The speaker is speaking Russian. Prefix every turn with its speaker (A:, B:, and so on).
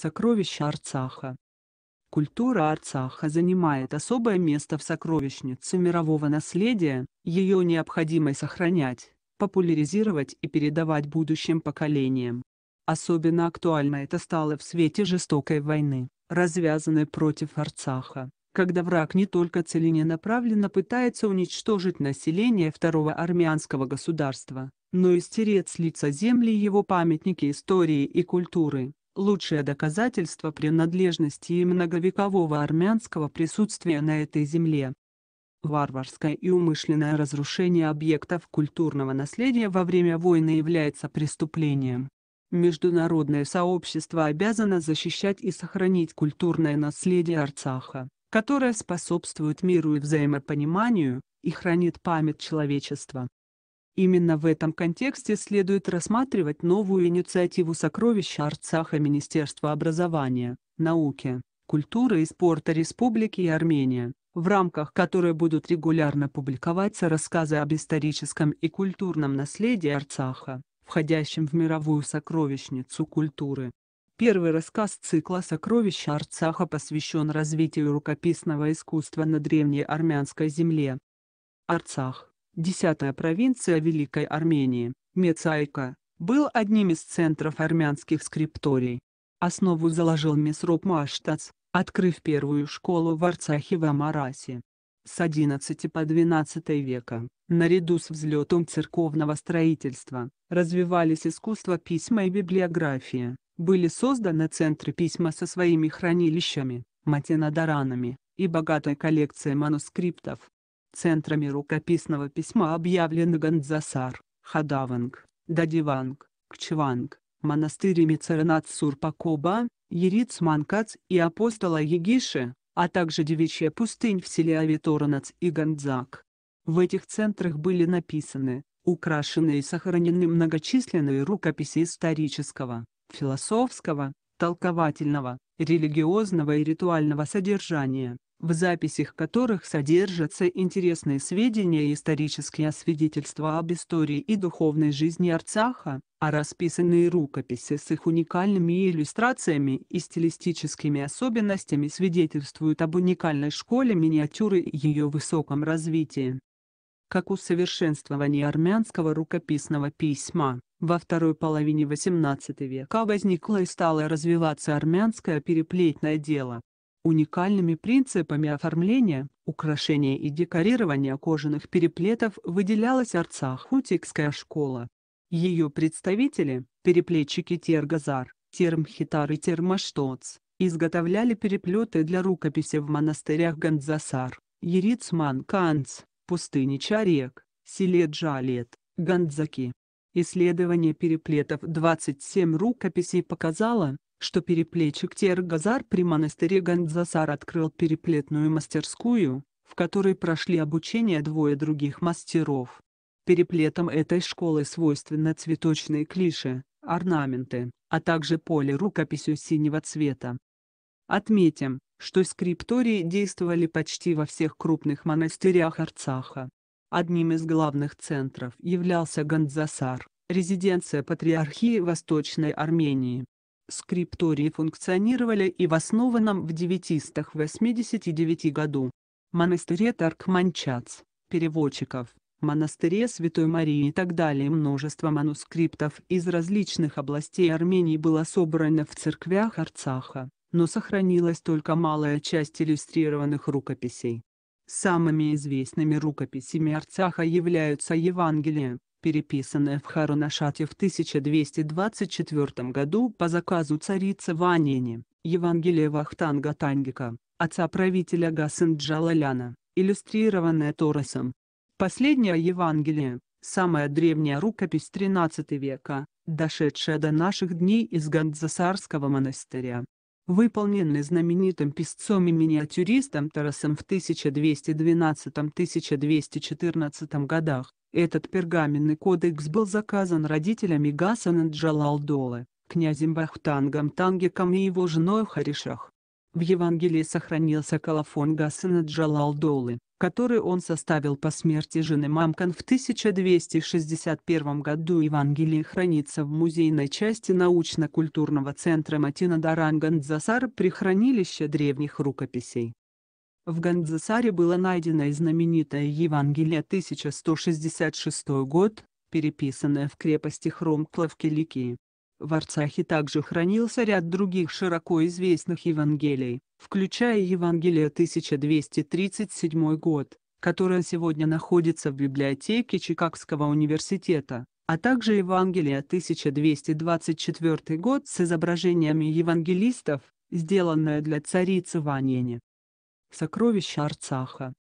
A: Сокровища Арцаха. Культура Арцаха занимает особое место в сокровищнице мирового наследия, ее необходимо сохранять, популяризировать и передавать будущим поколениям. Особенно актуально это стало в свете жестокой войны, развязанной против Арцаха, когда враг не только целенаправленно пытается уничтожить население второго армянского государства, но и стереть с лица земли его памятники истории и культуры лучшее доказательство принадлежности и многовекового армянского присутствия на этой земле. Варварское и умышленное разрушение объектов культурного наследия во время войны является преступлением. Международное сообщество обязано защищать и сохранить культурное наследие Арцаха, которое способствует миру и взаимопониманию, и хранит память человечества. Именно в этом контексте следует рассматривать новую инициативу сокровища Арцаха Министерства образования, науки, культуры и спорта Республики Армения, в рамках которой будут регулярно публиковаться рассказы об историческом и культурном наследии Арцаха, входящем в мировую сокровищницу культуры. Первый рассказ цикла «Сокровища Арцаха» посвящен развитию рукописного искусства на древней армянской земле. Арцах десятая провинция Великой Армении, Мецайка, был одним из центров армянских скрипторий. Основу заложил Месроп Маштац, открыв первую школу в Арцахе в Амарасе. С XI по XII века, наряду с взлетом церковного строительства, развивались искусство письма и библиография, были созданы центры письма со своими хранилищами, матенадаранами, и богатая коллекция манускриптов. Центрами рукописного письма объявлены Гандзасар, Хадаванг, Дадиванг, Кчеванг, монастырями Царанат Сурпакоба, Ериц и апостола Егиши, а также девичья пустынь в селе Авиторонац и Гандзак. В этих центрах были написаны, украшены и сохранены многочисленные рукописи исторического, философского, толковательного, религиозного и ритуального содержания в записях которых содержатся интересные сведения и исторические свидетельства об истории и духовной жизни Арцаха, а расписанные рукописи с их уникальными иллюстрациями и стилистическими особенностями свидетельствуют об уникальной школе миниатюры и ее высоком развитии. Как усовершенствование армянского рукописного письма, во второй половине XVIII века возникло и стало развиваться армянское переплетное дело Уникальными принципами оформления, украшения и декорирования кожаных переплетов выделялась Арцахутикская школа. Ее представители, переплетчики Тергазар, Термхитар и Термаштоц, изготовляли переплеты для рукописи в монастырях Гандзасар, Ерицман Канц, пустыни Чарек, селе Гандзаки. Исследование переплетов 27 рукописей показало, что переплечик Тергазар при монастыре Гандзасар открыл переплетную мастерскую, в которой прошли обучение двое других мастеров. Переплетом этой школы свойственны цветочные клише, орнаменты, а также поле рукописью синего цвета. Отметим, что скриптории действовали почти во всех крупных монастырях Арцаха. Одним из главных центров являлся Гандзасар, резиденция патриархии Восточной Армении скриптории функционировали и в основанном в 989 году монастыре Таркманчац, переводчиков, монастыре Святой Марии и так далее множество манускриптов из различных областей Армении было собрано в церквях Арцаха, но сохранилась только малая часть иллюстрированных рукописей. Самыми известными рукописями Арцаха являются Евангелие, переписанная в Харунашате в 1224 году по заказу царицы Ванини, Евангелие Вахтанга Тангика, отца правителя Гасынджалаляна, иллюстрированное Торосом. Последнее Евангелие, самая древняя рукопись XIII века, дошедшая до наших дней из Гандзасарского монастыря, выполненный знаменитым песцом и миниатюристом Тарасом в 1212-1214 годах. Этот пергаменный кодекс был заказан родителями Гасана Джалалдолы, князем Бахтангом Тангиком и его женой Харишах. В Евангелии сохранился колофон Гасана Джалалдолы, который он составил по смерти жены Мамкан в 1261 году. Евангелие хранится в музейной части научно-культурного центра Матина Даран Гандзасар при хранилище древних рукописей. В Гандзасаре было найдено и знаменитое Евангелие 1166 год, переписанное в крепости Хромтла в Киликии. В Арцахе также хранился ряд других широко известных Евангелий, включая Евангелие 1237 год, которое сегодня находится в библиотеке Чикагского университета, а также Евангелие 1224 год с изображениями евангелистов, сделанное для царицы Ванени. Сокровища Арцаха